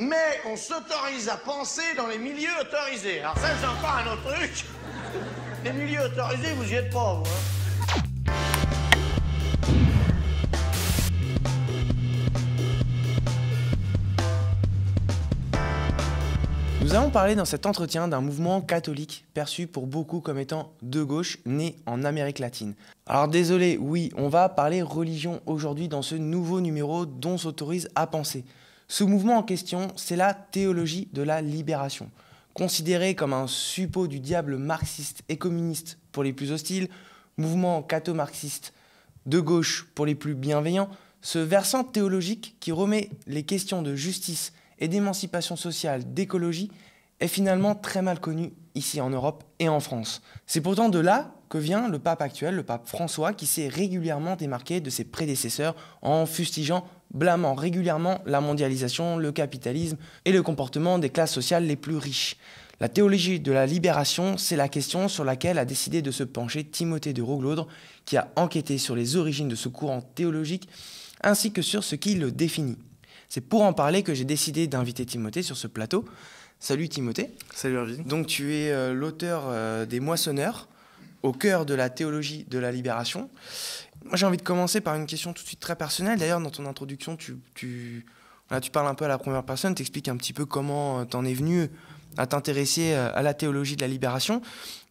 mais on s'autorise à penser dans les milieux autorisés. Alors ça, c'est encore un autre truc. Les milieux autorisés, vous y êtes pas, vous. Hein. Nous allons parler dans cet entretien d'un mouvement catholique perçu pour beaucoup comme étant de gauche, né en Amérique latine. Alors désolé, oui, on va parler religion aujourd'hui dans ce nouveau numéro dont s'autorise à penser. Ce mouvement en question, c'est la théologie de la libération. Considéré comme un suppôt du diable marxiste et communiste pour les plus hostiles, mouvement catho-marxiste de gauche pour les plus bienveillants, ce versant théologique qui remet les questions de justice et d'émancipation sociale, d'écologie, est finalement très mal connu ici en Europe et en France. C'est pourtant de là que vient le pape actuel, le pape François, qui s'est régulièrement démarqué de ses prédécesseurs en fustigeant blâmant régulièrement la mondialisation, le capitalisme et le comportement des classes sociales les plus riches. La théologie de la libération, c'est la question sur laquelle a décidé de se pencher Timothée de Roglaudre, qui a enquêté sur les origines de ce courant théologique ainsi que sur ce qui le définit. C'est pour en parler que j'ai décidé d'inviter Timothée sur ce plateau. Salut Timothée. Salut Virginie. Donc tu es euh, l'auteur euh, des Moissonneurs, au cœur de la théologie de la libération. Moi, j'ai envie de commencer par une question tout de suite très personnelle. D'ailleurs, dans ton introduction, tu, parles un peu à la première personne, expliques un petit peu comment euh, tu en es venu à t'intéresser euh, à la théologie de la libération.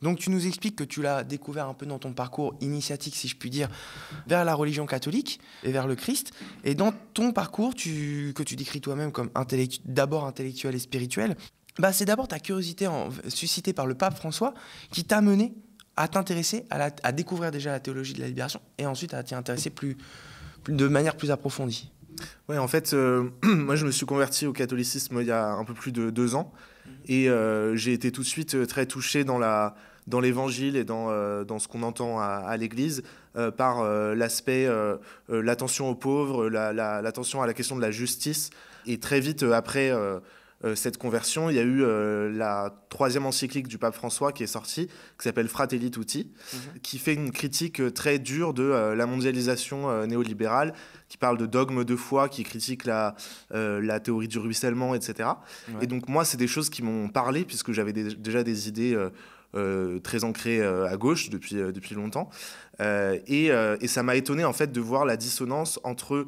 Donc, tu nous expliques que tu l'as découvert un peu dans ton parcours initiatique, si je puis dire, vers la religion catholique et vers le Christ. Et dans ton parcours, que tu décris toi-même comme d'abord intellectuel et spirituel, bah, c'est d'abord ta curiosité en, suscitée par le pape François qui t'a mené à t'intéresser, à, découvrir déjà la théologie de la libération et ensuite à t'y intéresser plus, de manière plus approfondie. Ouais, en fait, euh, moi je me suis converti au catholicisme il y a un peu plus de deux ans mhm. et euh, j'ai été tout de suite euh, très touché dans dans l'évangile et dans, dans ce qu'on entend à, l'église par l'aspect, l'attention aux pauvres, l'attention à la question de la justice. Et très vite après euh, cette conversion, il y a eu euh, la troisième encyclique du pape François qui est sortie, qui s'appelle Fratelli Tutti, mhm. qui fait une critique euh, très dure de la mondialisation néolibérale, qui parle de dogmes de foi, qui critique la, théorie du ruissellement, etc. Et donc moi, c'est des choses qui m'ont parlé, puisque j'avais déjà des idées... très ancrées à gauche depuis, longtemps. Et, et, ça m'a étonné en fait de voir la dissonance entre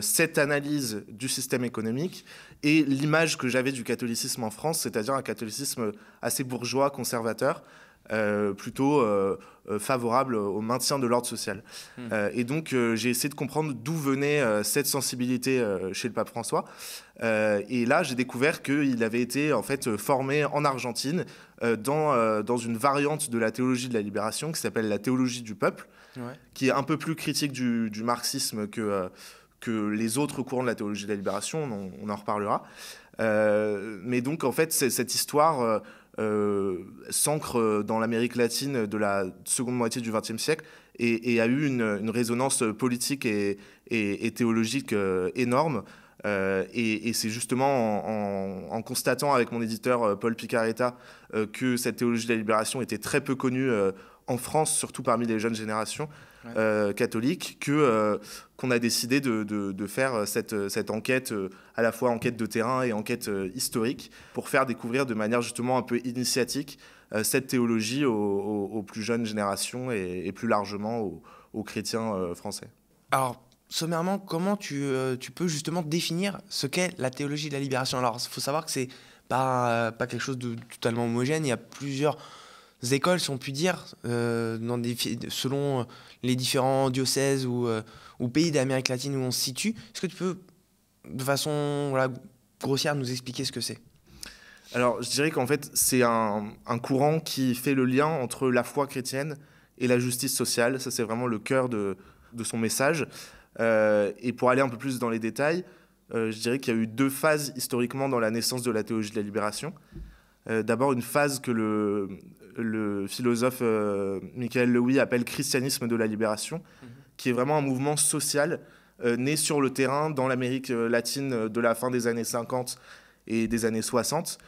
cette analyse du système économique et l'image que j'avais du catholicisme en France, c'est-à-dire un catholicisme assez bourgeois, conservateur, euh, plutôt euh, euh, favorable au maintien de l'ordre social. Hmm. et donc j'ai essayé de comprendre d'où venait cette sensibilité chez le pape François. et là j'ai découvert qu'il avait été en fait formé en Argentine dans, dans une variante de la théologie de la libération qui s'appelle la théologie du peuple, qui est un peu plus critique du, du marxisme que que les autres courants de la théologie de la libération, on, en reparlera. Euh, mais donc, en fait, cette histoire euh, euh, s'ancre dans l'Amérique latine de la seconde moitié du XXe siècle et, a eu une, résonance politique et, théologique énorme. et, c'est justement en, constatant avec mon éditeur Paul Picaretta que cette théologie de la libération était très peu connue en France, surtout parmi les jeunes générations catholiques, que qu'on a décidé de, faire euh, cette, euh, cette, enquête, euh, à la fois enquête de terrain et enquête historique, pour faire découvrir de manière justement un peu initiatique cette théologie aux, plus jeunes générations et, plus largement aux, chrétiens français. Alors, sommairement, comment tu, peux justement définir ce qu'est la théologie de la libération Alors, il faut savoir que c'est pas, pas quelque chose de totalement homogène, il y a plusieurs écoles, sont pu dire, euh, dans selon les différents diocèses ou, euh, ou pays d'Amérique latine où on se situe. Est-ce que tu peux, de façon grossière, nous expliquer ce que c'est Alors, je dirais qu'en fait, c'est un, courant qui fait le lien entre la foi chrétienne et la justice sociale. Ça, c'est vraiment le cœur de, son message. Euh, et pour aller un peu plus dans les détails, je dirais qu'il y a eu deux phases historiquement dans la naissance de la théologie de la libération. Euh, d'abord une phase que le, le philosophe euh, Michael Lewis appelle christianisme de la libération, mhm. qui est vraiment un mouvement social euh, né sur le terrain dans l'Amérique latine de la fin des années 50 et des années 60,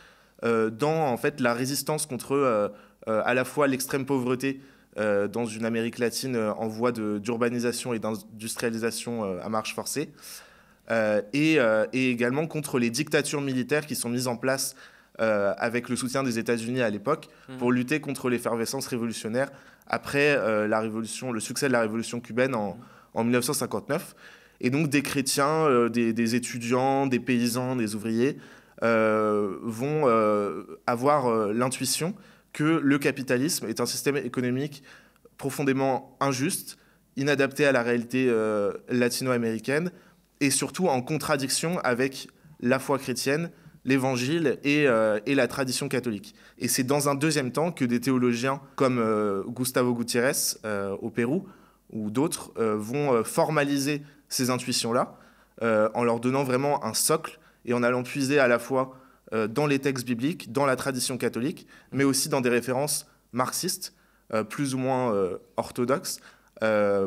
dans en fait la résistance contre à la fois l'extrême pauvreté dans une Amérique latine en voie d'urbanisation et d'industrialisation à marche forcée, et, et, également contre les dictatures militaires qui sont mises en place euh, avec le soutien des États-Unis à l'époque, mhm. pour lutter contre l'effervescence révolutionnaire après euh, la révolution, le succès de la révolution cubaine en, 1959. Mhm. Et donc des chrétiens, euh, des, étudiants, des paysans, des ouvriers vont avoir l'intuition que le capitalisme est un système économique profondément injuste, inadapté à la réalité latino-américaine et surtout en contradiction avec la foi chrétienne, l'évangile et, euh, et, la tradition catholique. Et c'est dans un deuxième temps que des théologiens comme euh, Gustavo Gutiérrez euh, au Pérou ou d'autres vont formaliser ces intuitions-là en leur donnant vraiment un socle et en allant puiser à la fois dans les textes bibliques, dans la tradition catholique, mais aussi dans des références marxistes, plus ou moins orthodoxes,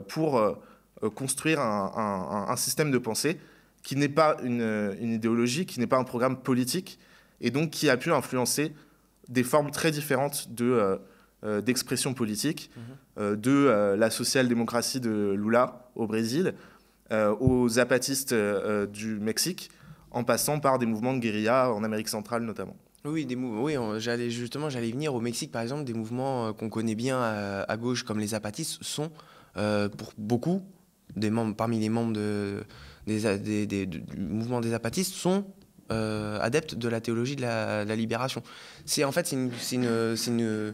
pour construire un, un, un, système de pensée qui n'est pas une, idéologie, qui n'est pas un programme politique, et donc qui a pu influencer des formes très différentes de, euh, euh, d'expression politique, mhm. euh, de la social-démocratie de Lula au Brésil, aux zapatistes du Mexique, en passant par des mouvements de guérilla en Amérique centrale notamment. Oui, des Oui, j'allais justement, j'allais venir au Mexique par exemple, des mouvements qu'on connaît bien à, gauche comme les zapatistes sont pour beaucoup des membres parmi les membres de des, des, des, du mouvement des apatistes sont euh, adeptes de la théologie de la, libération. C'est en fait c'est une, une, une,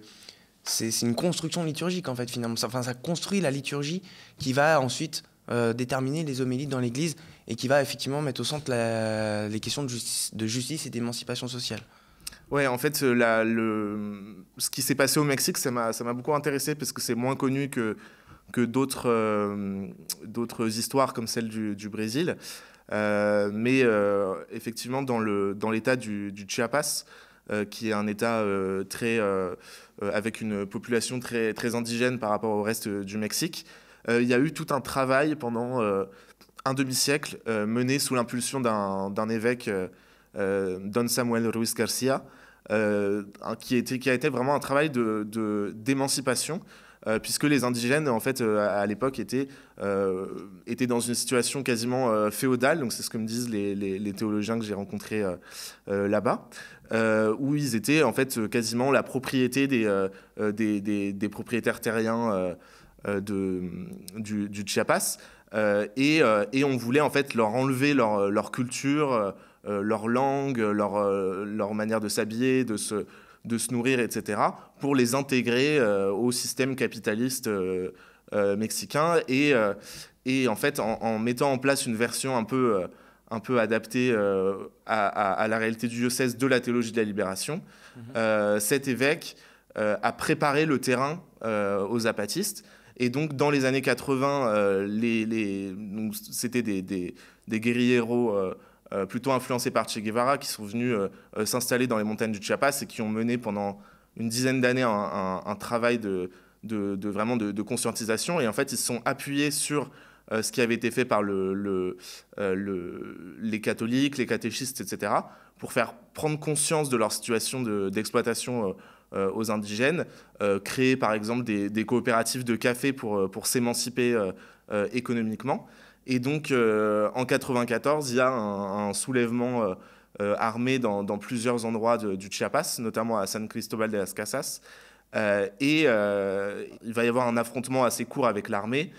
une, construction liturgique en fait finalement. Ça, enfin, ça construit la liturgie qui va ensuite euh, déterminer les homélies dans l'Église et qui va effectivement mettre au centre les questions de justice, de justice et d'émancipation sociale. Ouais, en fait, le, ce qui s'est passé au Mexique, ça m'a beaucoup intéressé parce que c'est moins connu que que d'autres euh, d'autres histoires comme celle du, du Brésil. Euh, mais euh, effectivement, dans l'état dans du, du, Chiapas, qui est un état très, avec une population très, très indigène par rapport au reste du Mexique, il y a eu tout un travail pendant un demi-siècle mené sous l'impulsion d'un évêque, Don Samuel Ruiz Garcia, qui, était, qui, a été vraiment un travail d'émancipation. De, euh, puisque les indigènes, en fait, euh, à, l'époque, étaient, euh, étaient dans une situation quasiment féodale, donc c'est ce que me disent les, les, théologiens que j'ai rencontrés là-bas, où ils étaient, en fait, quasiment la propriété des, des, des, propriétaires terriens de, du, du Chiapas. et, et, on voulait en fait leur enlever leur, leur culture, leur langue, leur, leur manière de s'habiller, de se, de se nourrir, etc., pour les intégrer euh, au système capitaliste euh, euh, mexicain. Et, et en fait, en, mettant en place une version un peu, un peu adaptée à, la réalité du diocèse de la théologie de la libération, mm-hmm. cet évêque a préparé le terrain aux apatistes. Et donc, dans les années 80, les, c'était des, des, des euh, plutôt influencés par Che Guevara, qui sont venus euh, euh, s'installer dans les montagnes du Chiapas et qui ont mené pendant une dizaine d'années un, travail de, vraiment de, conscientisation. Et en fait, ils se sont appuyés sur ce qui avait été fait par les catholiques, les catéchistes, etc., pour faire prendre conscience de leur situation d'exploitation. aux indigènes, créer par exemple des, coopératives de café pour s'émanciper économiquement. Et donc, euh, en 94, il y a un, soulèvement euh, euh, armé dans, plusieurs endroits du Chiapas, notamment à San Cristobal de las Casas. et il va y avoir un affrontement assez court avec l'armée.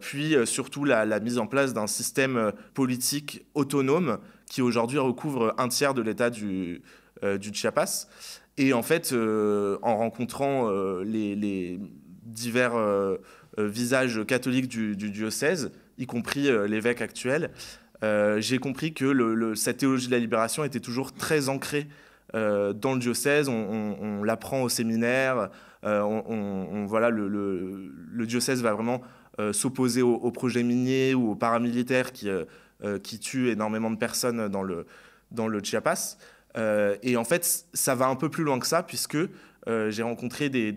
puis surtout la, mise en place d'un système politique autonome qui aujourd'hui recouvre un tiers de l'État du, du Chiapas. Et en fait, en rencontrant les, divers visages catholiques du diocèse, y compris euh, l'évêque actuel, euh, j'ai compris que le, cette théologie de la libération était toujours très ancrée euh, dans le diocèse. On, l'apprend au séminaire. On, voilà, le, le, diocèse va vraiment s'opposer aux projets miniers ou aux paramilitaires qui, qui tuent énormément de personnes dans le, dans le Chiapas. et en fait, ça va un peu plus loin que ça, puisque j'ai rencontré des,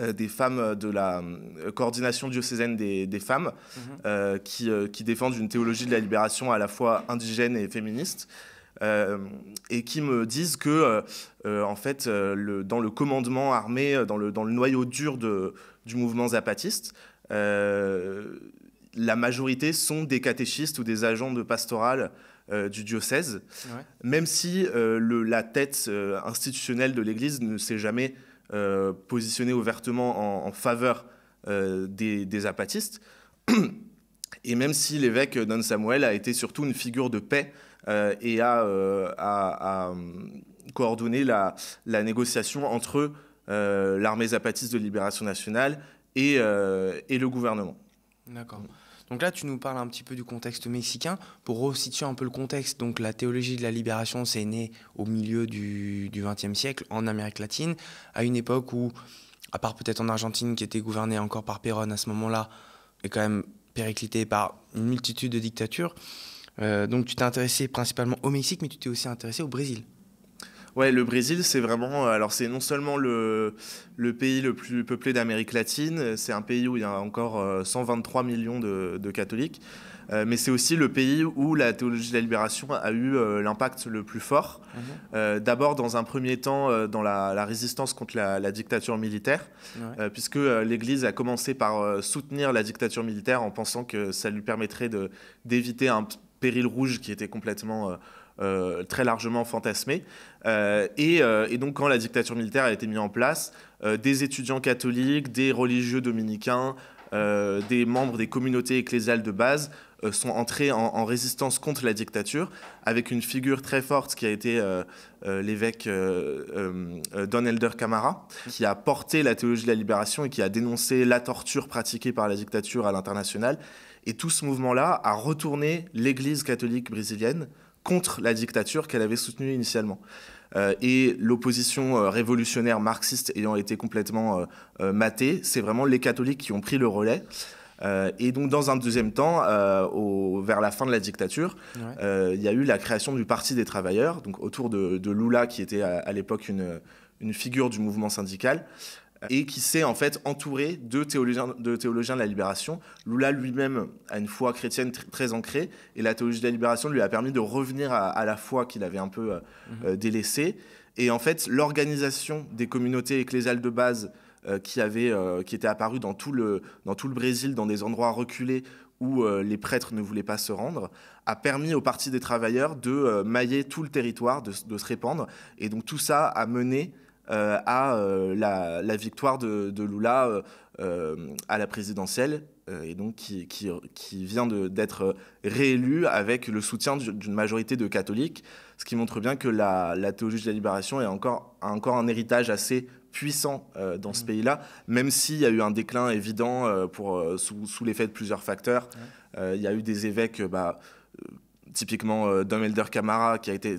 euh, des femmes euh, de la euh, coordination diocésaine des, femmes, mhm. qui, défendent une théologie de la libération à la fois indigène et féministe. et qui me disent que, en fait, le, dans le commandement armé, dans le, dans le noyau dur de, du mouvement zapatiste, la majorité sont des catéchistes ou des agents de pastorale du diocèse, même si le, la tête institutionnelle de l'Église ne s'est jamais euh, positionné ouvertement en, faveur euh, des, des, apatistes. Et même si l'évêque Don Samuel a été surtout une figure de paix euh, et a, mm, coordonné la, négociation entre l'armée zapatiste de libération nationale et, et le gouvernement. D'accord. Donc là, tu nous parles un petit peu du contexte mexicain. Pour resituer un peu le contexte, donc la théologie de la libération, c'est né au milieu du XXe siècle en Amérique latine, à une époque où, à part peut-être en Argentine, qui était gouvernée encore par Perón à ce moment-là, est quand même périclitée par une multitude de dictatures. Euh, donc tu t'es intéressé principalement au Mexique, mais tu t'es aussi intéressé au Brésil. Ouais, le Brésil, c'est vraiment. Euh, alors, c'est non seulement le, pays le plus peuplé d'Amérique latine, c'est un pays où il y a encore 123 euh, millions de, catholiques, euh, mais c'est aussi le pays où la théologie de la libération a eu l'impact le plus fort. Mhm. D'abord, dans un premier temps, dans la, résistance contre la, dictature militaire, puisque l'Église a commencé par soutenir la dictature militaire en pensant que ça lui permettrait d'éviter un péril rouge qui était complètement euh, euh, très largement fantasmé. Euh, et, donc quand la dictature militaire a été mise en place, des étudiants catholiques, des religieux dominicains, des membres des communautés ecclésiales de base sont entrés en, en, résistance contre la dictature, avec une figure très forte qui a été l'évêque Don Elder Camara, qui a porté la théologie de la libération et qui a dénoncé la torture pratiquée par la dictature à l'international et tout ce mouvement-là a retourné l'Église catholique brésilienne contre la dictature qu'elle avait soutenue initialement. Euh, et l'opposition euh, révolutionnaire marxiste ayant été complètement euh, matée, c'est vraiment les catholiques qui ont pris le relais. et donc dans un deuxième temps, vers la fin de la dictature, il y a eu la création du Parti des travailleurs, donc autour de, Lula qui était à, l'époque une, une, figure du mouvement syndical et qui s'est en fait entouré de théologiens de, théologiens de la libération. Lula lui-même a une foi chrétienne très ancrée et la théologie de la libération lui a permis de revenir à, la foi qu'il avait un peu euh, mhm. euh, délaissée. Et en fait, l'organisation des communautés ecclésiales de base euh, qui, avait, qui était apparue dans tout, le, dans tout le Brésil, dans des endroits reculés où les prêtres ne voulaient pas se rendre, a permis au Parti des travailleurs de mailler tout le territoire, de, de, se répandre. Et donc tout ça a mené euh, à euh, la, victoire de, Lula euh, à la présidentielle, et donc qui, vient d'être réélu avec le soutien d'une majorité de catholiques, ce qui montre bien que la, théologie de la libération est encore, a encore un héritage assez puissant dans ce mmh. pays-là, même s'il y a eu un déclin évident sous, l'effet de plusieurs facteurs. Il y a eu des évêques... Bah, typiquement Dom Elder Camara qui a été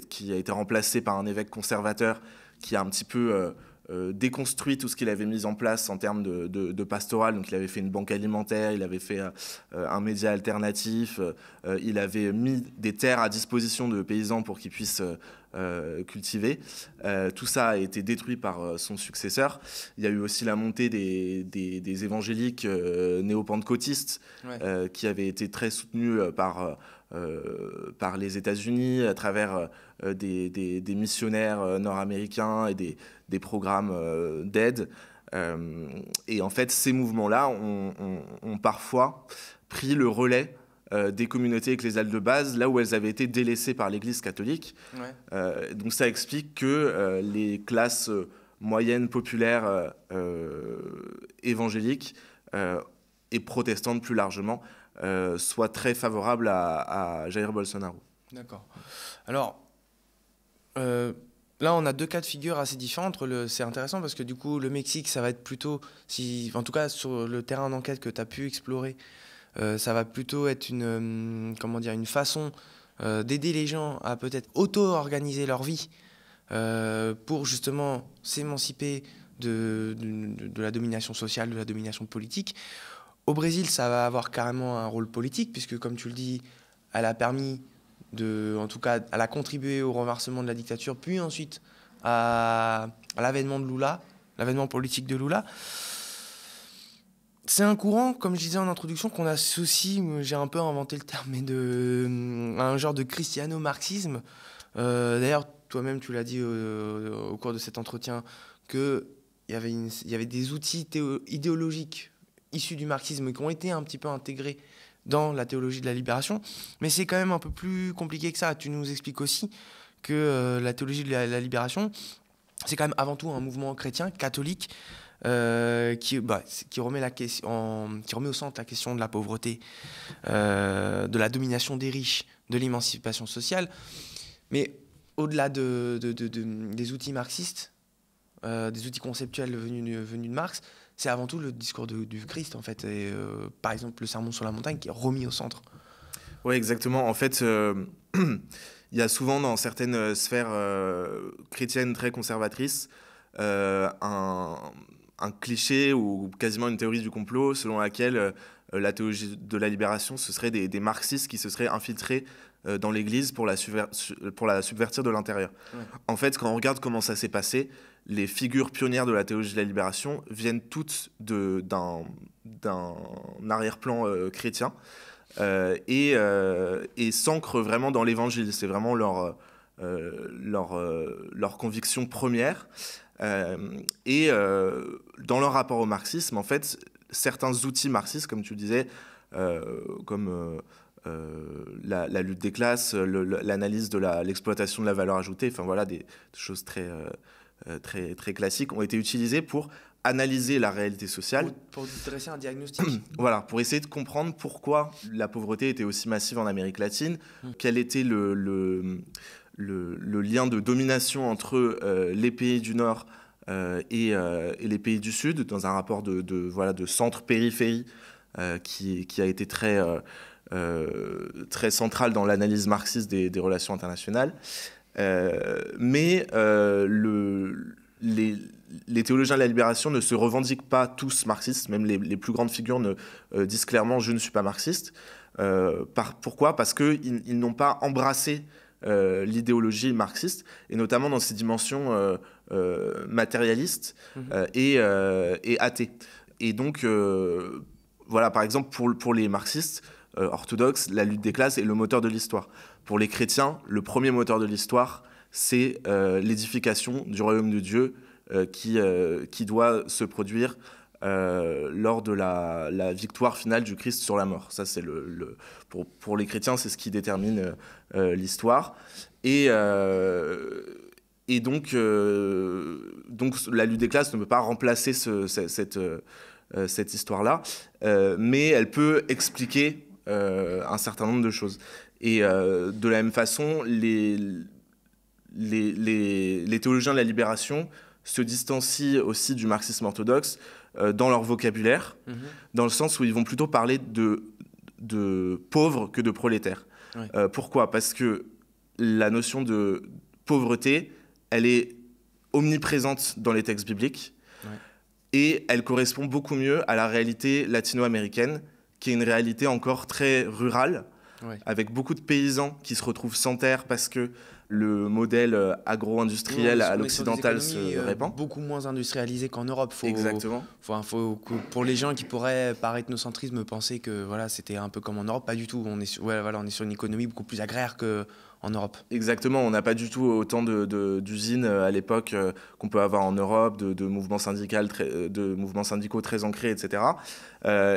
remplacé par un évêque conservateur qui a un petit peu euh, euh, déconstruit tout ce qu'il avait mis en place en termes de, de, pastoral. Donc, il avait fait une banque alimentaire, il avait fait euh, un média alternatif, il avait mis des terres à disposition de paysans pour qu'ils puissent cultiver. tout ça a été détruit par son successeur. Il y a eu aussi la montée des, des, évangéliques néo-pentecôtistes qui avaient été très soutenus par, par les États-Unis à travers euh, des, missionnaires euh, nord-américains et des, programmes euh, d'aide. et en fait, ces mouvements-là ont, parfois pris le relais des communautés ecclésiales de base, là où elles avaient été délaissées par l'Église catholique. donc ça explique que les classes moyennes populaires évangéliques et protestantes plus largement soient très favorables à, à Jair Bolsonaro. D'accord. Alors, euh, là, on a deux cas de figure assez différents. c'est intéressant parce que du coup, le Mexique, ça va être plutôt, si, en tout cas sur le terrain d'enquête que tu as pu explorer, euh, ça va plutôt être une, euh, comment dire, une façon d'aider les gens à peut-être auto-organiser leur vie pour justement s'émanciper de, de la domination sociale, de la domination politique. Au Brésil, ça va avoir carrément un rôle politique, puisque comme tu le dis, elle a permis de, en tout cas, à la contribué au renversement de la dictature, puis ensuite à, l'avènement de Lula, l'avènement politique de Lula. C'est un courant, comme je disais en introduction, qu'on associe, j'ai un peu inventé le terme, mais de, à un genre de cristiano marxisme euh, D'ailleurs, toi-même, tu l'as dit au cours de cet entretien, qu'il y, avait y avait des outils idéologiques issus du marxisme qui ont été un petit peu intégrés dans la théologie de la libération, mais c'est quand même un peu plus compliqué que ça. Tu nous expliques aussi que euh, la théologie de la, libération, c'est quand même avant tout un mouvement chrétien, catholique, euh, qui, bah, qui, remet la question, qui remet au centre la question de la pauvreté, euh, de la domination des riches, de l'émancipation sociale. Mais au-delà de, des outils marxistes, des outils conceptuels venus de Marx, c'est avant tout le discours du Christ, en fait. Et, euh, par exemple, le sermon sur la montagne qui est remis au centre. Oui, exactement. En fait, euh, il y a souvent dans certaines sphères euh, chrétiennes très conservatrices un, cliché ou quasiment une théorie du complot selon laquelle la théologie de la libération, ce serait des, marxistes qui se seraient infiltrés dans l'Église pour, la subvertir de l'intérieur. En fait, quand on regarde comment ça s'est passé, les figures pionnières de la théologie de la libération viennent toutes d'un arrière-plan euh, chrétien euh, et, euh, et s'ancrent vraiment dans l'évangile. C'est vraiment leur, leur, leur, conviction première. et dans leur rapport au marxisme, en fait, certains outils marxistes, comme tu disais, comme la, lutte des classes, l'analyse de l'exploitation de la valeur ajoutée, enfin voilà, des, choses très, euh, très, classiques ont été utilisés pour analyser la réalité sociale. Pour, dresser un diagnostic. voilà, pour essayer de comprendre pourquoi la pauvreté était aussi massive en Amérique latine, mm. quel était le, lien de domination entre euh, les pays du Nord euh, et, les pays du Sud, dans un rapport de, voilà, de centre-périphérie qui, a été très, très central dans l'analyse marxiste des relations internationales. Euh, mais euh, le, les, théologiens de la libération ne se revendiquent pas tous marxistes, même les, plus grandes figures ne euh, disent clairement je ne suis pas marxiste. par, pourquoi Parce qu'ils n'ont pas embrassé l'idéologie marxiste, et notamment dans ses dimensions matérialistes mm-hmm. et, athées. Et donc, voilà, par exemple, pour, pour les marxistes orthodoxes, la lutte des classes est le moteur de l'histoire. Pour les chrétiens, le premier moteur de l'histoire, c'est euh, l'édification du royaume de Dieu euh, qui, euh, qui doit se produire lors de la, victoire finale du Christ sur la mort. Ça, c'est le, pour, les chrétiens, c'est ce qui détermine l'histoire. Et, et donc, donc, la lutte des classes ne peut pas remplacer cette, cette histoire-là, mais elle peut expliquer un certain nombre de choses. Et euh, de la même façon, les, les, les, théologiens de la libération se distancient aussi du marxisme orthodoxe euh, dans leur vocabulaire, mhm. dans le sens où ils vont plutôt parler de, de pauvres que de prolétaires. Euh, pourquoi Parce que la notion de pauvreté, elle est omniprésente dans les textes bibliques et elle correspond beaucoup mieux à la réalité latino-américaine, qui est une réalité encore très rurale, avec beaucoup de paysans qui se retrouvent sans terre parce que le modèle euh, agro-industriel à l'occidental se euh, répand. Beaucoup moins industrialisé qu'en Europe. Faut, Exactement. Faut, pour les gens qui pourraient, par ethnocentrisme, penser que voilà, c'était un peu comme en Europe, pas du tout. On est sur, voilà, on est sur une économie beaucoup plus agraire que en Europe. Exactement, on n'a pas du tout autant d'usines de, euh, à l'époque qu'on peut avoir en Europe, de, mouvements, très, de mouvements syndicaux très ancrés, etc.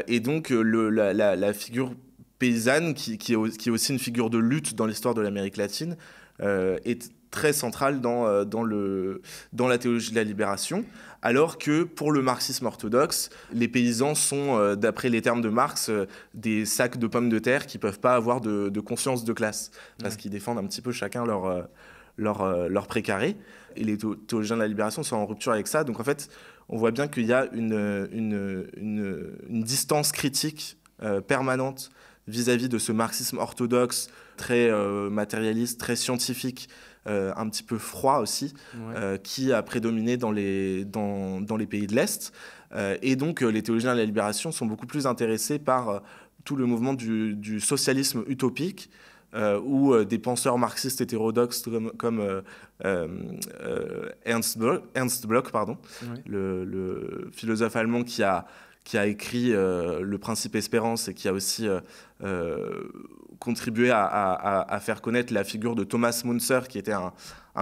et donc le, la, la, figure paysanne, qui, est, aussi une figure de lutte dans l'histoire de l'Amérique latine, euh, est très centrale euh, dans, le, dans la théologie de la libération, alors que pour le marxisme orthodoxe, les paysans sont, euh, d'après les termes de Marx, des sacs de pommes de terre qui ne peuvent pas avoir de, conscience de classe, parce qu'ils défendent un petit peu chacun leur, leur, leur précaré. Et les théologiens de la libération sont en rupture avec ça. Donc en fait, on voit bien qu'il y a une, une, distance critique permanente vis-à-vis de ce marxisme orthodoxe très euh, matérialiste, très scientifique, euh, un petit peu froid aussi, euh, qui a prédominé dans les, dans, les pays de l'Est. et donc les théologiens de la libération sont beaucoup plus intéressés par tout le mouvement du, socialisme utopique. où des penseurs marxistes hétérodoxes comme, Ernst, Bloch, pardon, le philosophe allemand qui a, qui a écrit euh, Le Principe Espérance et qui a aussi euh, euh, contribué à, faire connaître la figure de Thomas Munzer, qui était un,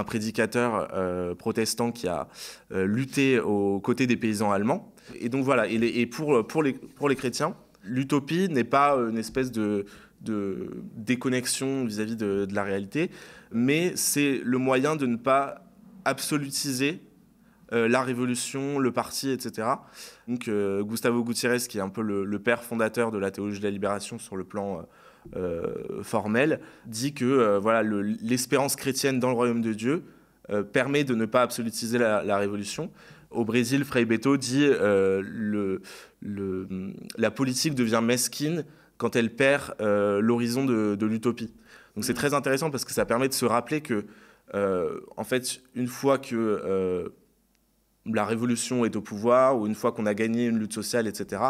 prédicateur protestant qui a lutté aux côtés des paysans allemands. Et donc voilà, et, pour, pour, les, pour les chrétiens, l'utopie n'est pas une espèce de, déconnexion vis-à-vis de, de la réalité, mais c'est le moyen de ne pas absolutiser euh, la Révolution, le parti, etc. Donc euh, Gustavo Gutiérrez, qui est un peu le, père fondateur de la théologie de la libération sur le plan euh, formel, dit que voilà l'espérance chrétienne dans le royaume de Dieu permet de ne pas absolutiser la, Révolution. Au Brésil, Frei Beto dit le, la politique devient mesquine quand elle perd l'horizon de, de l'utopie. Donc c'est mm. très intéressant parce que ça permet de se rappeler que en fait une fois que la révolution est au pouvoir ou une fois qu'on a gagné une lutte sociale, etc.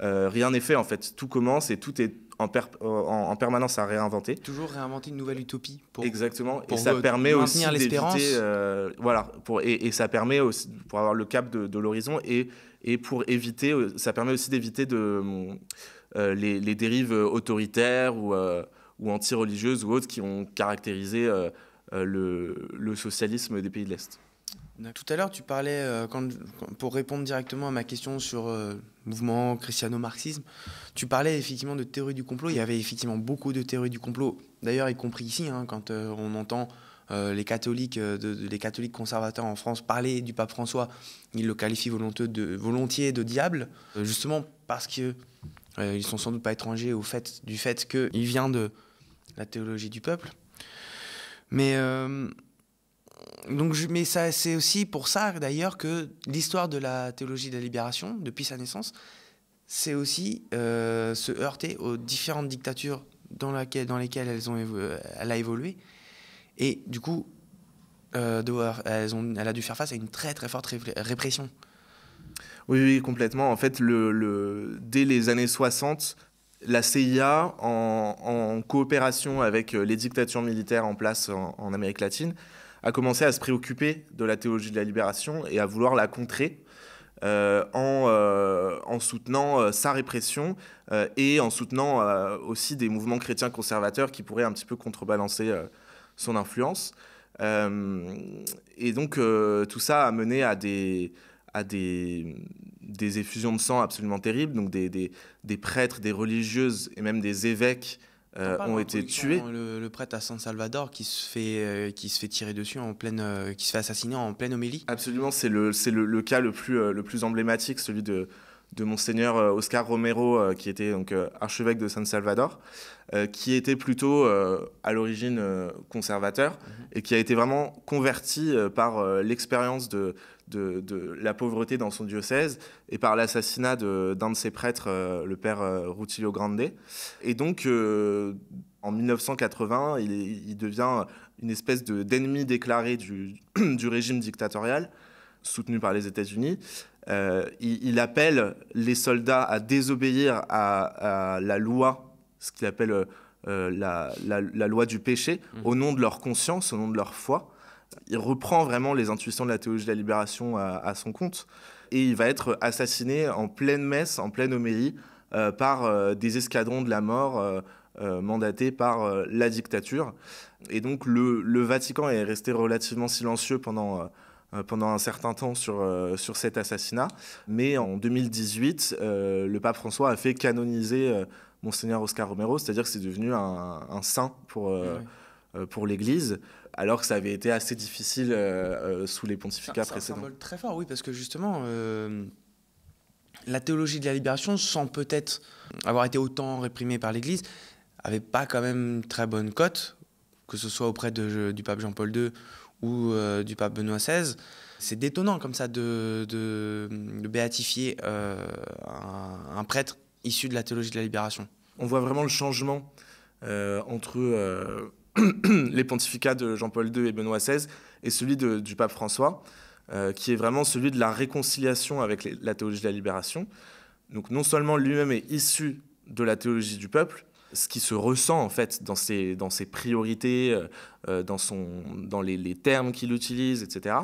Euh, rien n'est fait en fait. Tout commence et tout est euh, en, permanence à réinventer. Toujours réinventer une nouvelle utopie. Pour, Exactement. et ça permet aussi d'éviter. Euh, voilà. Pour, et, ça permet aussi pour avoir le cap de, l'horizon et, pour éviter. Ça permet aussi d'éviter de les, dérives autoritaires ou, ou anti-religieuses ou autres qui ont caractérisé le, socialisme des pays de l'Est. Tout à l'heure, tu parlais, euh, pour répondre directement à ma question sur euh, mouvement christiano-marxisme, tu parlais effectivement de théorie du complot. Il y avait effectivement beaucoup de théories du complot, d'ailleurs y compris ici, hein, quand euh, on entend les, catholiques, les catholiques conservateurs en France parler du pape François, ils le qualifient volontiers de, diable, justement parce qu'ils ils sont sans doute pas étrangers au fait, du fait qu'il vient de la théologie du peuple. Mais donc, mais c'est aussi pour ça, d'ailleurs, que l'histoire de la théologie de la libération, depuis sa naissance, c'est aussi euh, se heurter aux différentes dictatures dans, lesquelles ont elle a évolué. Et du coup, euh, elles ont, elle a dû faire face à une très très forte répression. Oui, oui complètement. En fait, le, dès les années 60, la CIA, en, coopération avec euh, les dictatures militaires en place en Amérique latine, a commencé à se préoccuper de la théologie de la libération et à vouloir la contrer. Euh, euh, en, soutenant euh, sa répression et en soutenant aussi des mouvements chrétiens conservateurs qui pourraient un petit peu contrebalancer son influence. et donc tout ça a mené à des, à des, effusions de sang absolument terribles, donc des, des prêtres, des religieuses et même des évêques euh, ont été tués. Le, prêtre à San Salvador qui se fait, euh, qui se fait tirer dessus en pleine, euh, qui se fait assassiner en pleine homélie. Absolument, c'est le, le, cas le plus, le plus emblématique, celui de de monseigneur euh, Oscar Romero, euh, qui était donc euh, archevêque de San Salvador, qui était plutôt à l'origine conservateur mhm. et qui a été vraiment converti par l'expérience de, la pauvreté dans son diocèse et par l'assassinat d'un de, ses prêtres, le père Rutilio Grande. Et donc, en 1980, il, devient une espèce d'ennemi déclaré du régime dictatorial soutenu par les États-Unis. Euh, il, appelle les soldats à désobéir à, la loi, ce qu'il appelle euh, euh, la, loi du péché, mhm. au nom de leur conscience, au nom de leur foi. Il reprend vraiment les intuitions de la théologie de la libération à, son compte. Et il va être assassiné en pleine messe, en pleine homélie, par des escadrons de la mort. mandatés par la dictature. Et donc le, Vatican est resté relativement silencieux pendant, euh, pendant un certain temps sur, euh, sur cet assassinat. Mais en 2018, euh, le pape François a fait canoniser Monseigneur Oscar Romero, c'est-à-dire que c'est devenu un, saint pour, pour l'Église, alors que ça avait été assez difficile sous les pontificats précédents. Ça un très fort, oui, parce que justement, la théologie de la libération, sans peut-être avoir été autant réprimée par l'Église, avait pas quand même très bonne cote, que ce soit auprès de, du pape Jean-Paul II ou euh, du pape Benoît XVI. C'est détonnant comme ça de, béatifier euh, un, prêtre issu de la théologie de la libération. On voit vraiment le changement euh, entre les pontificats de Jean-Paul II et Benoît XVI et celui du pape François, qui est vraiment celui de la réconciliation avec la théologie de la libération. Donc non seulement lui-même est issu de la théologie du peuple, ce qui se ressent en fait dans ses, dans ses priorités, euh, euh, dans, son, dans les, termes qu'il utilise, etc.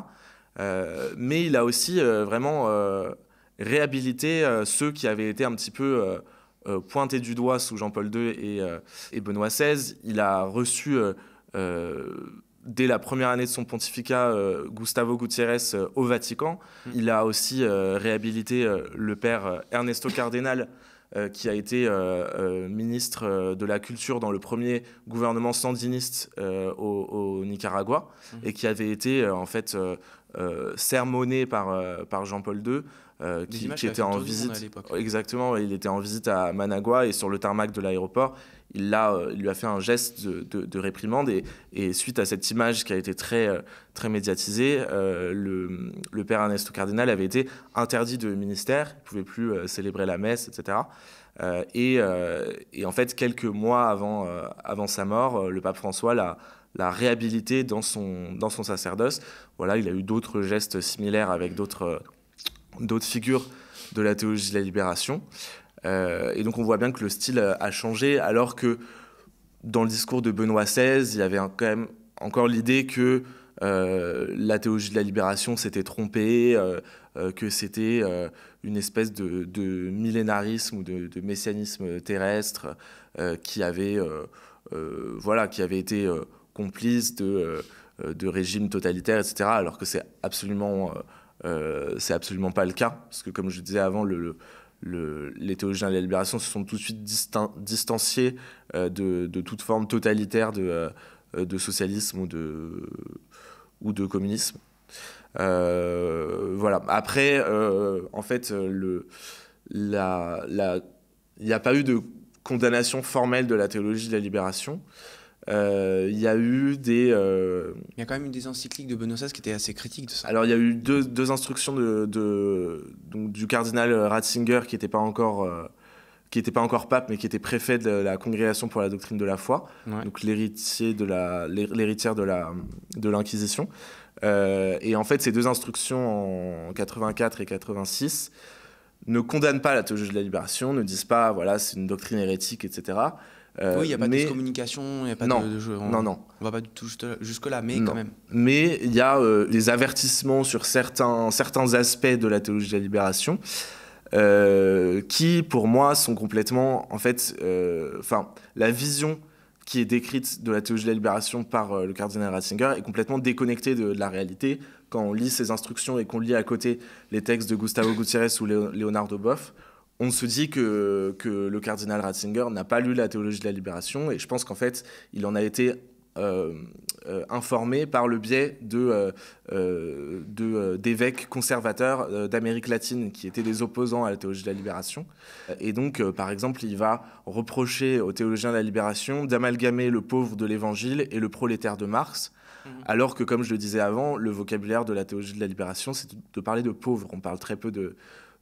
Euh, mais il a aussi vraiment réhabilité ceux qui avaient été un petit peu pointés du doigt sous Jean-Paul II et, Benoît XVI. Il a reçu dès la première année de son pontificat, Gustavo Gutiérrez au Vatican. Mmh. Il a aussi réhabilité le père Ernesto Cardenal, euh, qui a été euh, euh, ministre de la Culture dans le premier gouvernement sandiniste au, Nicaragua, mhm. et qui avait été en fait sermonné par, par Jean-Paul II. qui, qui était en visite. Exactement, il était en visite à Managua et sur le tarmac de l'aéroport, il, euh, il lui a fait un geste de, réprimande. Et, suite à cette image qui a été très, euh, très médiatisée, euh, le, le, père Ernesto Cardinal avait été interdit de ministère. Il ne pouvait plus célébrer la messe, etc. et, en fait, quelques mois avant, avant sa mort, le pape François l'a l'a réhabilité dans son, dans son sacerdoce. Voilà, il a eu d'autres gestes similaires avec d'autres figures de la théologie de la libération. Euh, et donc on voit bien que le style euh, a changé, alors que dans le discours de Benoît XVI, il y avait quand même encore l'idée que euh, la théologie de la libération s'était trompée, que c'était une espèce de, millénarisme ou de, messianisme terrestre qui avait, voilà, qui avait été complice de, de régimes totalitaires, etc. Alors que c'est absolument, c'est absolument pas le cas, parce que comme je disais avant, le le, les théologiens de la libération se sont tout de suite distanciés euh, de, toute forme totalitaire de, euh, de socialisme ou de, ou de communisme. Euh, voilà. Après, en fait, il n'y a pas eu de condamnation formelle de la théologie de la libération. Il euh, y a eu des. Euh, il y a quand même eu des encycliques de Benoît XVI qui étaient assez critiques de ça. Alors, il y a eu deux, deux instructions de, de donc, du cardinal Ratzinger, qui n'était pas encore. Euh, qui n'était pas encore pape, mais qui était préfet de la Congrégation pour la doctrine de la foi, donc l'héritier de l'héritière de, de l'Inquisition. et en fait, ces deux instructions en 84 et 86 ne condamnent pas la théologie de la libération, ne disent pas, voilà, c'est une doctrine hérétique, etc euh, oui, il n'y a pas de communication, il n'y a pas de, jeu. On, non, va pas du tout jusque-là, mais quand même. Mais il y a euh, les avertissements sur certains, certains aspects de la théologie de la libération euh, qui, pour moi, sont complètement. En fait, enfin, la vision qui est décrite de la théologie de la libération par le cardinal Ratzinger est complètement déconnectée de, la réalité. Quand on lit ses instructions et qu'on lit à côté les textes de Gustavo Gutiérrez ou Leonardo Boff, on se dit que, le cardinal Ratzinger n'a pas lu la théologie de la libération, et je pense qu'en fait, il en a été euh, euh, informé par le biais de, euh, d'évêques conservateurs d'Amérique latine qui étaient des opposants à la théologie de la libération. Et donc, par exemple, il va reprocher aux théologiens de la libération d'amalgamer le pauvre de l'évangile et le prolétaire de Marx. Mhm. Alors que, comme je le disais avant, le vocabulaire de la théologie de la libération, c'est de parler de pauvres, On parle très peu de,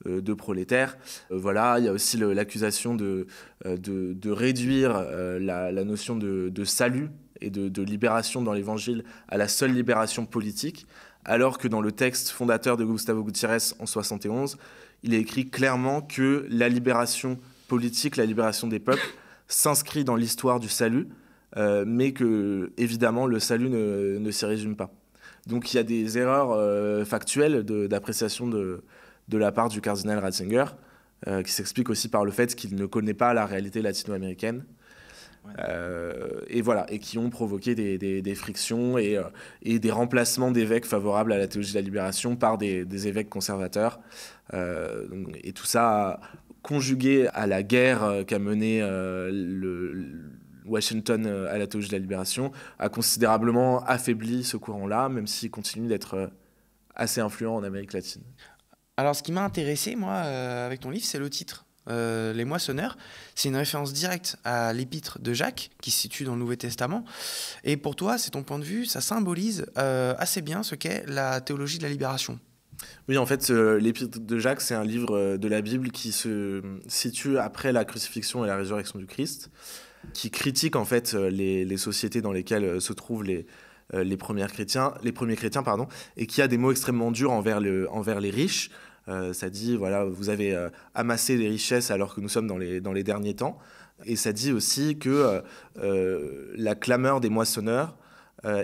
euh, de prolétaires. Euh, voilà, il y a aussi l'accusation euh, de, de, réduire la, notion de, salut et de, libération dans l'Évangile à la seule libération politique, alors que dans le texte fondateur de Gustavo Gutiérrez en 71, il est écrit clairement que la libération politique, la libération des peuples, s'inscrit dans l'histoire du salut, mais que évidemment le salut ne, ne s'y résume pas. Donc il y a des erreurs factuelles d'appréciation de, de la part du cardinal Ratzinger, euh, qui s'explique aussi par le fait qu'il ne connaît pas la réalité latino-américaine. Euh, et voilà, et qui ont provoqué des, frictions euh, et, des remplacements d'évêques favorables à la théologie de la libération par des, évêques conservateurs. et tout ça conjugué à la guerre qu'a menée Washington à la théologie de la libération a considérablement affaibli ce courant-là, même s'il continue d'être assez influent en Amérique latine. Alors, ce qui m'a intéressé, moi, euh, avec ton livre, c'est le titre. Euh, les moissonneurs, c'est une référence directe à l'épître de Jacques qui se situe dans le Nouveau Testament. Et pour toi, c'est ton point de vue, ça symbolise euh, assez bien ce qu'est la théologie de la libération. Oui, en fait, l'épître de Jacques, c'est un livre de la Bible qui se situe après la crucifixion et la résurrection du Christ, qui critique en fait les, sociétés dans lesquelles se trouvent les, premiers chrétiens, les premiers chrétiens, pardon, et qui a des mots extrêmement durs envers les riches. Euh, ça dit, voilà, vous avez euh, amassé des richesses alors que nous sommes dans les, dans les derniers temps. Et ça dit aussi que euh, la clameur des moissonneurs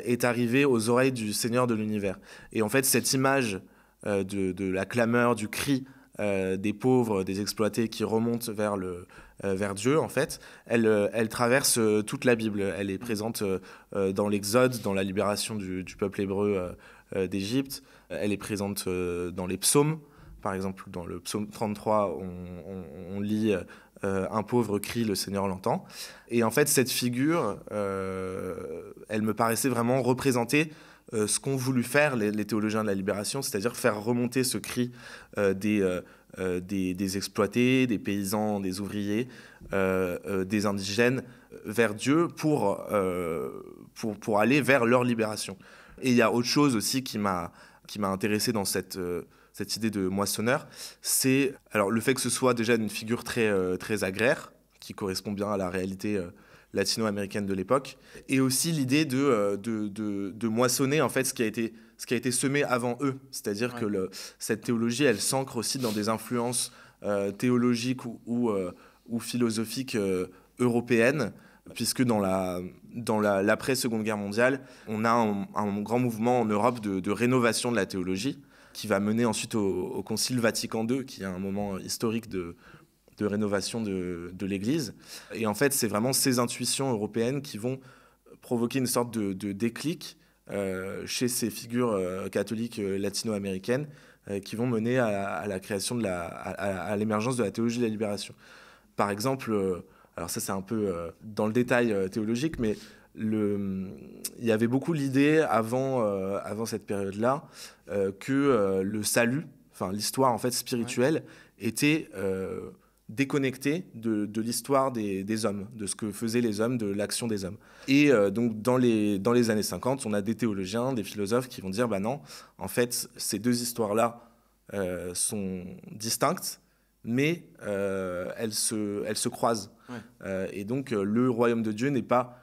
est arrivée aux oreilles du Seigneur de l'univers. Et en fait, cette image de, la clameur, du cri des pauvres, des exploités qui remontent vers le, vers Dieu, en fait, elle, traverse toute la Bible. Elle est présente dans l'Exode, dans la libération du peuple hébreu d'Égypte. Elle est présente dans les psaumes. Par exemple, dans le psaume 33, on, lit euh, Un pauvre crie, le Seigneur l'entend. Et en fait, cette figure, euh, elle me paraissait vraiment représenter euh, ce qu'ont voulu faire les, théologiens de la libération, c'est-à-dire faire remonter ce cri des, des, exploités, des paysans, des ouvriers, des indigènes vers Dieu pour, pour, pour aller vers leur libération. Et il y a autre chose aussi qui m'a qui m'a intéressé dans cette cette idée de moissonneur, c'est alors le fait que ce soit déjà une figure très, euh, très agraire, qui correspond bien à la réalité euh, latino-américaine de l'époque, et aussi l'idée euh, de, de, moissonner en fait ce qui a été, ce qui a été semé avant eux. C'est-à-dire que cette théologie, elle s'ancre aussi dans des influences théologiques ou, ou, philosophiques européennes puisque dans la dans l'après Seconde Guerre mondiale, on a un, grand mouvement en Europe de rénovation de la théologie qui va mener ensuite au, Concile Vatican II, qui est un moment historique de, rénovation de, l'Église. Et en fait, c'est vraiment ces intuitions européennes qui vont provoquer une sorte de, déclic euh, chez ces figures euh, catholiques euh, latino-américaines qui vont mener à, la création de la, à, à l'émergence de la théologie de la libération. Par exemple, alors ça c'est un peu dans le détail théologique, mais le, il y avait beaucoup l'idée avant, euh, avant cette période-là euh, que euh, le salut, enfin l'histoire en fait spirituelle, était déconnectée de, de l'histoire des, des, hommes, de ce que faisaient les hommes, de l'action des hommes. Et donc dans les, dans les années 50, on a des théologiens, des philosophes qui vont dire, bah non, en fait, ces deux histoires-là sont distinctes, mais elles, se, elles se croisent. et donc le royaume de Dieu n'est pas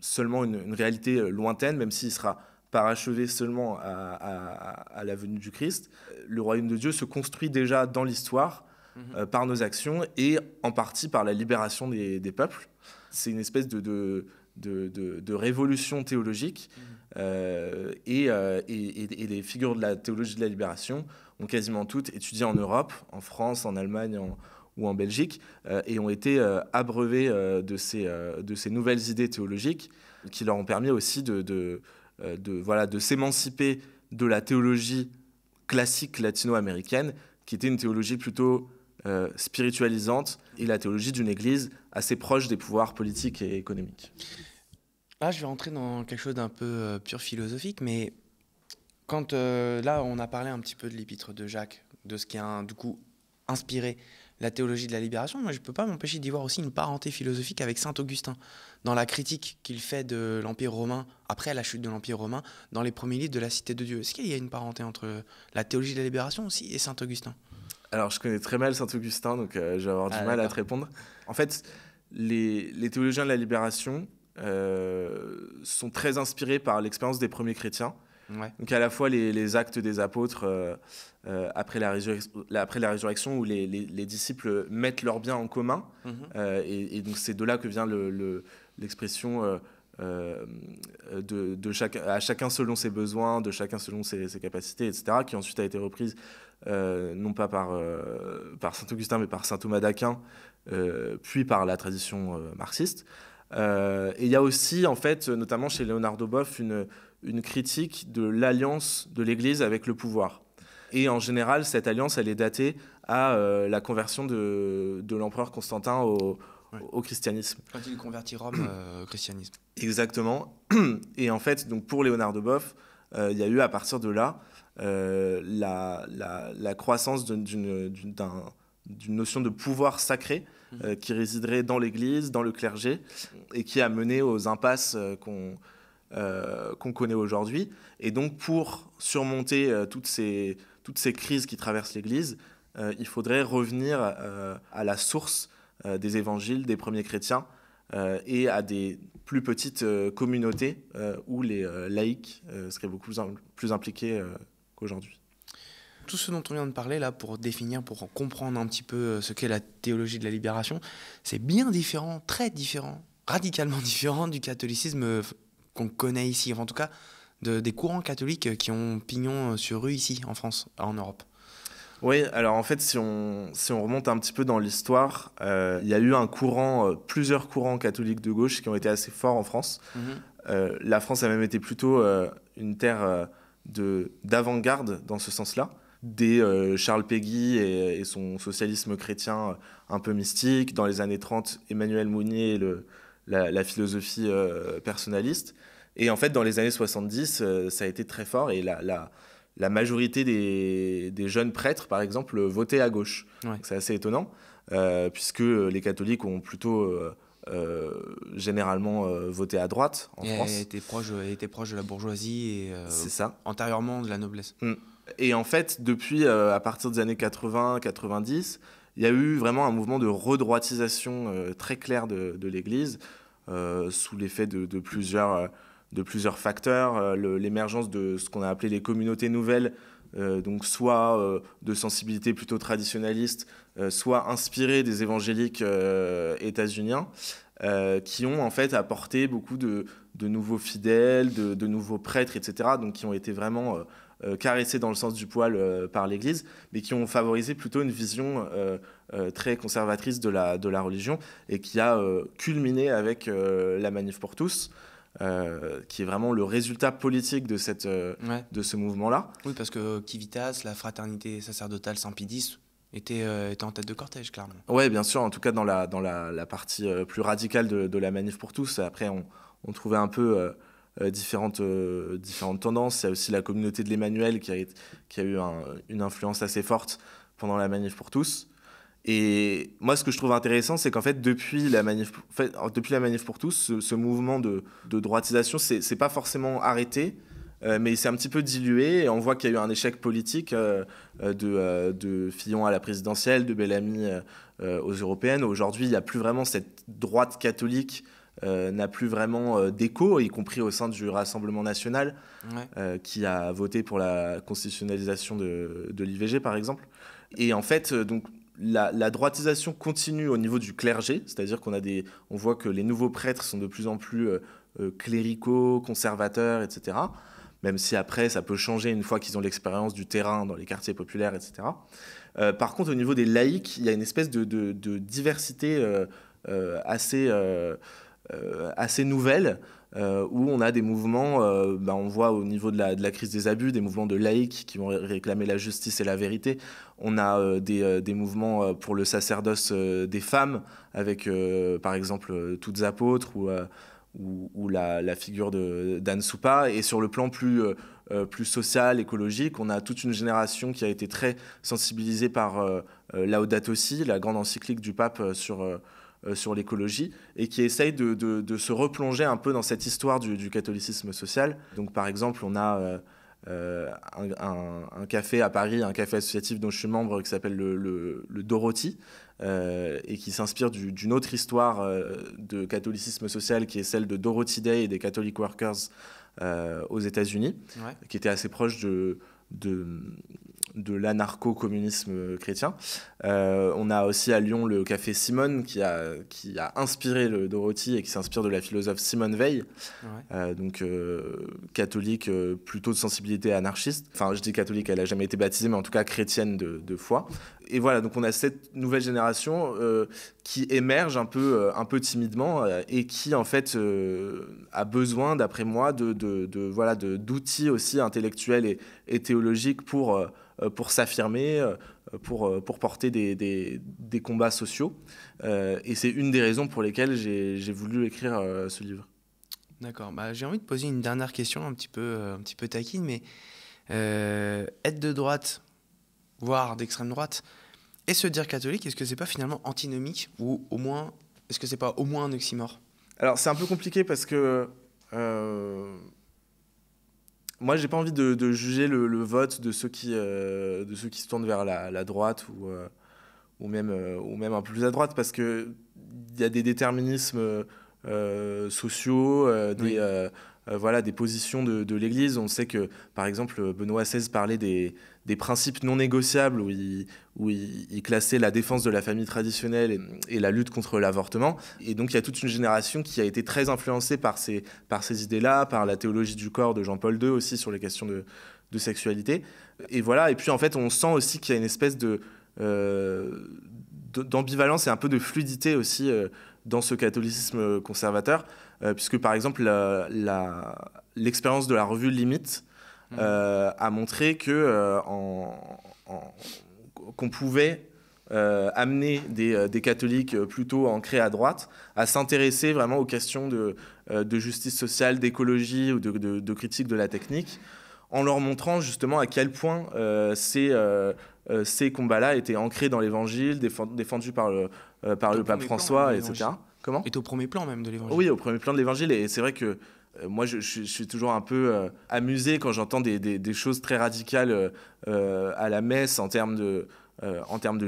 seulement une, réalité euh, lointaine, même s'il sera parachevé seulement à, la venue du Christ. Euh, le royaume de Dieu se construit déjà dans l'histoire mhm. euh, par nos actions et en partie par la libération des, peuples. C'est une espèce de, révolution théologique mhm. et, et, les figures de la théologie de la libération ont quasiment toutes étudié en Europe, en France, en Allemagne, en, ou en Belgique, euh, et ont été euh, abreuvés euh, de, ces, de ces nouvelles idées théologiques qui leur ont permis aussi de, de, voilà, de s'émanciper de la théologie classique latino-américaine, qui était une théologie plutôt spiritualisante, et la théologie d'une Église assez proche des pouvoirs politiques et économiques. Là, ah, je vais rentrer dans quelque chose d'un peu pur philosophique, mais quand là, on a parlé un petit peu de l'épître de Jacques, de ce qui a du coup inspiré la théologie de la libération, moi je ne peux pas m'empêcher d'y voir aussi une parenté philosophique avec saint Augustin, dans la critique qu'il fait de l'Empire romain, après la chute de l'Empire romain, dans les premiers livres de la Cité de Dieu. Est-ce qu'il y a une parenté entre la théologie de la libération aussi et saint Augustin Alors je connais très mal saint Augustin, donc euh, je vais avoir du ah, mal à te répondre. En fait, les, théologiens de la libération euh, sont très inspirés par l'expérience des premiers chrétiens. Donc à la fois les, les actes des apôtres euh, euh, après, la après, la résurrection où les, les, disciples mettent leurs biens en commun. Mhm. Euh, et, donc c'est de là que vient l'expression... Le, le, de, de chaque, à chacun selon ses besoins, de chacun selon ses, ses capacités, etc., qui ensuite a été reprise non pas par, par saint Augustin, mais par saint Thomas d'Aquin, puis par la tradition marxiste. et il y a aussi, en fait, notamment chez Leonardo Boff, une, une critique de l'alliance de l'Église avec le pouvoir. Et en général, cette alliance, elle est datée à euh, la conversion de, l'empereur Constantin au, christianisme. Quand il convertit Rome euh, au christianisme. Exactement. Et en fait, donc pour Léonard de Boff, euh, il y a eu à partir de là la, la, croissance d'une notion de pouvoir sacré mmh. qui résiderait dans l'Église, dans le clergé, et qui a mené aux impasses qu'on euh, qu'on connaît aujourd'hui. Et donc pour surmonter euh, toutes, ces, toutes ces crises qui traversent l'Église, euh, il faudrait revenir à la source des évangiles des premiers chrétiens et à des plus petites communautés où les laïcs seraient beaucoup plus impliqués qu'aujourd'hui tout ce dont on vient de parler là pour définir, pour comprendre un petit peu ce qu'est la théologie de la libération, c'est bien différent, très différent, radicalement différent du catholicisme qu'on connaît ici, en tout cas des courants catholiques euh, qui ont pignon euh, sur rue ici en France, en Europe. Oui, alors en fait, si on, si on remonte un petit peu dans l'histoire, euh, il y a eu un courant, plusieurs courants catholiques de gauche qui ont été assez forts en France. Mhm. la France a même été plutôt une terre de d'avant-garde dans ce sens-là. Dès Charles Péguy et, son socialisme chrétien un peu mystique, dans les années 30, Emmanuel Mounier et le, la, la, philosophie personnaliste. Et en fait, dans les années 70, euh, ça a été très fort et la, la majorité des, jeunes prêtres, par exemple, votaient à gauche. C'est assez étonnant, euh, puisque les catholiques ont plutôt euh, généralement voté à droite en France. Et étaient proche, de la bourgeoisie et ça. antérieurement de la noblesse. Mmh. Et en fait, depuis, à partir des années 80-90, il y a eu vraiment un mouvement de redroitisation très clair de, l'Église, sous l'effet de, de, plusieurs de plusieurs facteurs, euh, l'émergence de ce qu'on a appelé les communautés nouvelles, euh, donc soit euh, de sensibilité plutôt traditionnaliste, soit inspirée des évangéliques états-uniens, qui ont en fait apporté beaucoup de, nouveaux fidèles, de, nouveaux prêtres, etc., donc qui ont été vraiment caressés dans le sens du poil par l'Église, mais qui ont favorisé plutôt une vision très conservatrice de la, de la religion et qui a culminé avec la manif pour tous. Euh, qui est vraiment le résultat politique de, cette, euh, de ce mouvement-là. Oui, parce que Kivitas, la fraternité sacerdotale Sampidis, était, euh, était, en tête de cortège, clairement. Oui, bien sûr, en tout cas dans la, dans la, partie plus radicale de, la manif pour tous. Après, on, on trouvait un peu différentes, différentes tendances. Il y a aussi la communauté de l'Emmanuel qui a, qui a eu une influence assez forte pendant la manif pour tous. Et moi, ce que je trouve intéressant, c'est qu'en fait, depuis la manif, depuis la manif pour tous, ce, mouvement de, de droitisation, c'est pas forcément arrêté, mais euh, mais c'est un petit peu dilué. Et on voit qu'il y a eu un échec politique euh, euh, de, de, Fillon à la présidentielle, de Bellamy aux européennes. Aujourd'hui, il n'y a plus vraiment cette droite catholique. n'a plus vraiment d'écho, y compris au sein du Rassemblement national, qui a voté pour la constitutionnalisation de, de l'IVG, par exemple. Et en fait, donc, la, droitisation continue au niveau du clergé, c'est-à-dire qu'on a des, on voit que les nouveaux prêtres sont de plus en plus euh, euh, cléricaux, conservateurs, etc. Même si après ça peut changer une fois qu'ils ont l'expérience du terrain dans les quartiers populaires, etc. Euh, par contre, au niveau des laïcs, il y a une espèce de, diversité assez, assez nouvelle. Euh, où on a des mouvements, euh, bah, on voit au niveau de la, crise des abus, des mouvements de laïcs qui vont réclamer la justice et la vérité. On a euh, des, mouvements pour le sacerdoce des femmes, avec par exemple Toutes Apôtres ou, ou, la, figure d'Anne Soupa. Et sur le plan plus, plus social, écologique, on a toute une génération qui a été très sensibilisée par Laudato Si, la grande encyclique du pape sur euh, sur l'écologie et qui essaye de, se replonger un peu dans cette histoire du, catholicisme social. Donc par exemple, on a euh, euh, un, café à Paris, un café associatif dont je suis membre qui s'appelle le, le, Dorothy et qui s'inspire d'une autre histoire de catholicisme social qui est celle de Dorothy Day et des Catholic Workers aux États-Unis, qui était assez proche de, de l'anarcho-communisme euh, chrétien. Euh, on a aussi à Lyon le café Simone qui a, qui a inspiré le Dorothy et qui s'inspire de la philosophe Simone Veil, euh, donc catholique plutôt de sensibilité anarchiste. Enfin, je dis catholique, elle n'a jamais été baptisée, mais en tout cas chrétienne de, de foi. Et voilà, donc on a cette nouvelle génération qui émerge un peu, un peu timidement et qui en fait a besoin, d'après moi, de, de, de d'outils aussi intellectuels et, et théologiques pour euh, pour s'affirmer, euh, pour, euh, pour porter des, des, des combats sociaux. et c'est une des raisons pour lesquelles j'ai voulu écrire ce livre. D'accord. Bah, j'ai envie de poser une dernière question, un petit peu, un petit peu taquine, mais être de droite, voire d'extrême droite, et se dire catholique, est-ce que c'est pas finalement antinomique ou au moins, est-ce que c'est pas au moins un oxymore Alors c'est un peu compliqué parce que moi, j'ai pas envie de, juger le, vote de ceux qui, euh, de ceux qui se tournent vers la, droite ou, euh, ou, même, euh, ou même un peu plus à droite, parce qu'il y a des déterminismes sociaux, des, voilà, des positions de, de l'Église. On sait que, par exemple, Benoît XVI parlait des, des principes non négociables où il, classait la défense de la famille traditionnelle et, la lutte contre l'avortement. Et donc il y a toute une génération qui a été très influencée par ces, par ces idées-là, par la théologie du corps de Jean-Paul II aussi sur les questions de, sexualité. Et voilà, et puis en fait on sent aussi qu'il y a une espèce de... Euh, d'ambivalence et un peu de fluidité aussi euh, dans ce catholicisme conservateur, euh, puisque par exemple l'expérience de la revue Limite, à mhm. euh, a montré que euh, en, qu'on pouvait euh, amener des, catholiques plutôt ancrés à droite à s'intéresser vraiment aux questions de, justice sociale, d'écologie ou de, critique de la technique, en leur montrant justement à quel point ces, combats-là étaient ancrés dans l'Évangile, défendus par le, par le pape François, hein, etc. Comment Et au premier plan même de l'Évangile. Oui, au premier plan de l'Évangile. Et c'est vrai que euh, moi, je, suis toujours un peu euh, amusé quand j'entends des, choses très radicales euh, à la messe en termes de,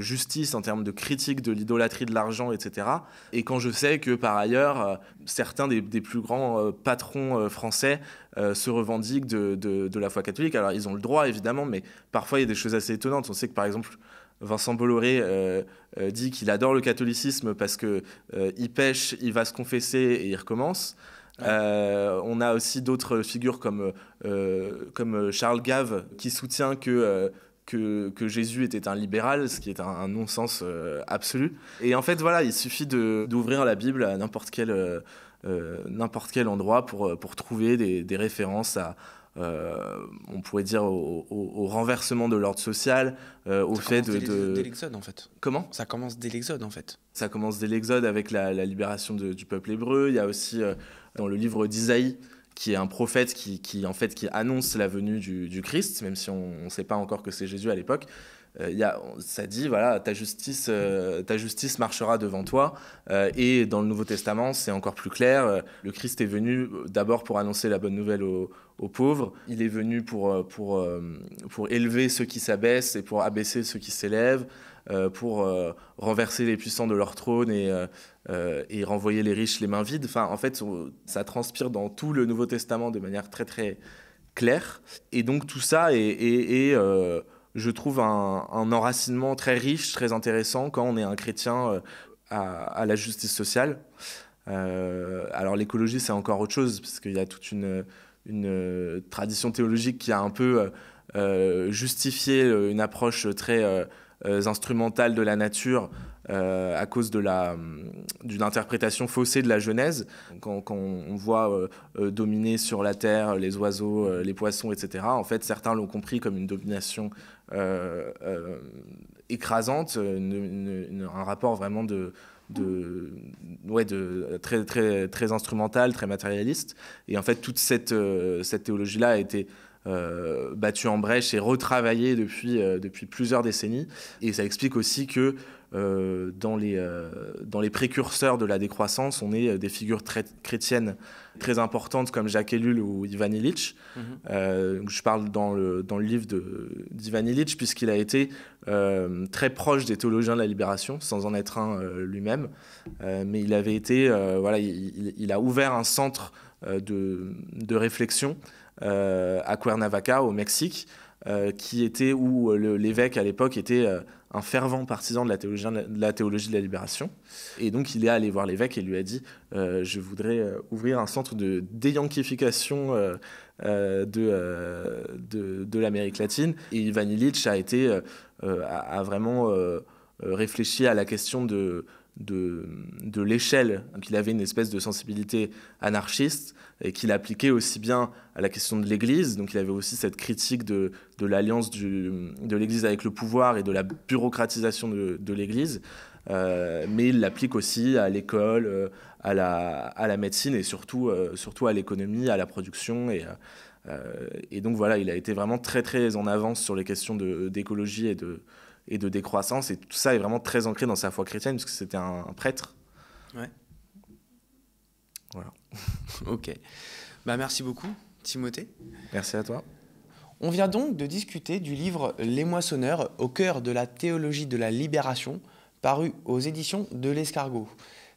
justice, en termes de critique de l'idolâtrie de l'argent, etc. Et quand je sais que par ailleurs, certains des, plus grands patrons français se revendiquent de, de, la foi catholique, alors ils ont le droit évidemment, mais parfois il y a des choses assez étonnantes. On sait que par exemple, Vincent Bolloré dit qu'il adore le catholicisme parce qu'il il pêche, il va se confesser et il recommence. Euh, on a aussi d'autres figures comme, euh, comme Charles Gave qui soutient euh, que, que, Jésus était un libéral, ce qui est un, non-sens absolu. Et en fait, voilà, il suffit d'ouvrir la Bible à n'importe quel, n'importe quel endroit pour, pour trouver des, des références à, on pourrait dire au, au, renversement de l'ordre social, au ça fait de, de... dès l'exode en fait. Comment Ça commence dès l'exode en fait. Ça commence dès l'exode avec la, libération du peuple hébreu. Il y a aussi dans le livre d'Isaïe, qui est un prophète qui, en fait, qui annonce la venue du, Christ, même si on ne sait pas encore que c'est Jésus à l'époque. Euh, il a, ça dit, voilà, ta justice, euh, ta justice marchera devant toi. Euh, et dans le Nouveau Testament, c'est encore plus clair. le Christ est venu d'abord pour annoncer la bonne nouvelle aux, pauvres. Il est venu pour, pour, pour élever ceux qui s'abaissent et pour abaisser ceux qui s'élèvent, pour renverser les puissants de leur trône et euh, et renvoyer les riches les mains vides. Enfin, en fait, ça transpire dans tout le Nouveau Testament de manière très très claire. Et donc tout ça est, euh, je trouve, un, enracinement très riche, très intéressant quand on est un chrétien euh, à, la justice sociale. alors l'écologie, c'est encore autre chose, parce qu'il y a toute une, tradition théologique qui a un peu justifié une approche très instrumentale de la nature euh, à cause de la euh, d'une interprétation faussée de la Genèse. Quand, quand on voit euh, dominer sur la terre les oiseaux, les poissons, etc. En fait, certains l'ont compris comme une domination écrasante, un rapport vraiment de de, ouais, de très, très, très instrumental, très matérialiste. Et en fait, toute cette, cette théologie-là a été battue en brèche et retravaillée depuis, depuis plusieurs décennies. Et ça explique aussi que euh, dans, les, euh, dans les précurseurs de la décroissance, on est euh, des figures très chrétiennes très importantes comme Jacques Ellul ou Ivan Illich. Mhm. je parle dans le, dans le livre d'Ivan Illich puisqu'il a été très proche des théologiens de la libération, sans en être un lui-même. mais il avait été, voilà, il, a ouvert un centre de, de réflexion à Cuernavaca, au Mexique, qui était où l'évêque à l'époque était un fervent partisan de la, théologie de la, libération. Et donc il est allé voir l'évêque et lui a dit euh, Je voudrais euh, ouvrir un centre de déyanquification euh, de, l'Amérique latine. Et Ivan Illich a, été, a, vraiment réfléchi à la question de, de l'échelle. qu'il avait une espèce de sensibilité anarchiste et qu'il appliquait aussi bien à la question de l'Église, donc il avait aussi cette critique de, de l'alliance de l'Église avec le pouvoir et de la bureaucratisation de, de l'Église, euh, mais il l'applique aussi à l'école, euh, à, la, à la médecine et surtout, euh, surtout à l'économie, à la production. Et, et donc voilà, il a été vraiment très très en avance sur les questions d'écologie et de, et de décroissance, et tout ça est vraiment très ancré dans sa foi chrétienne, puisque c'était un, prêtre. Ouais. Voilà. ok. Bah, merci beaucoup, Timothée. Merci à toi. On vient donc de discuter du livre Les moissonneurs au cœur de la théologie de la libération, paru aux éditions de l'Escargot.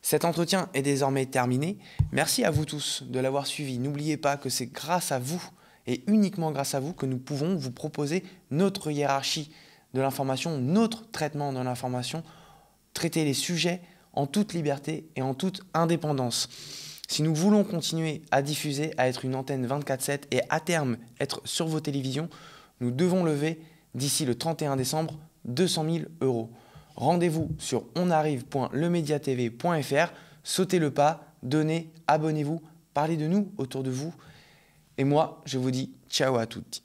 Cet entretien est désormais terminé. Merci à vous tous de l'avoir suivi. N'oubliez pas que c'est grâce à vous et uniquement grâce à vous que nous pouvons vous proposer notre hiérarchie de l'information, notre traitement de l'information, traiter les sujets en toute liberté et en toute indépendance. Si nous voulons continuer à diffuser, à être une antenne 24/7 et à terme être sur vos télévisions, nous devons lever d'ici le 31 décembre 200 000 euros. Rendez-vous sur onarrive.lemediatv.fr, sautez le pas, donnez, abonnez-vous, parlez de nous autour de vous. Et moi, je vous dis ciao à toutes.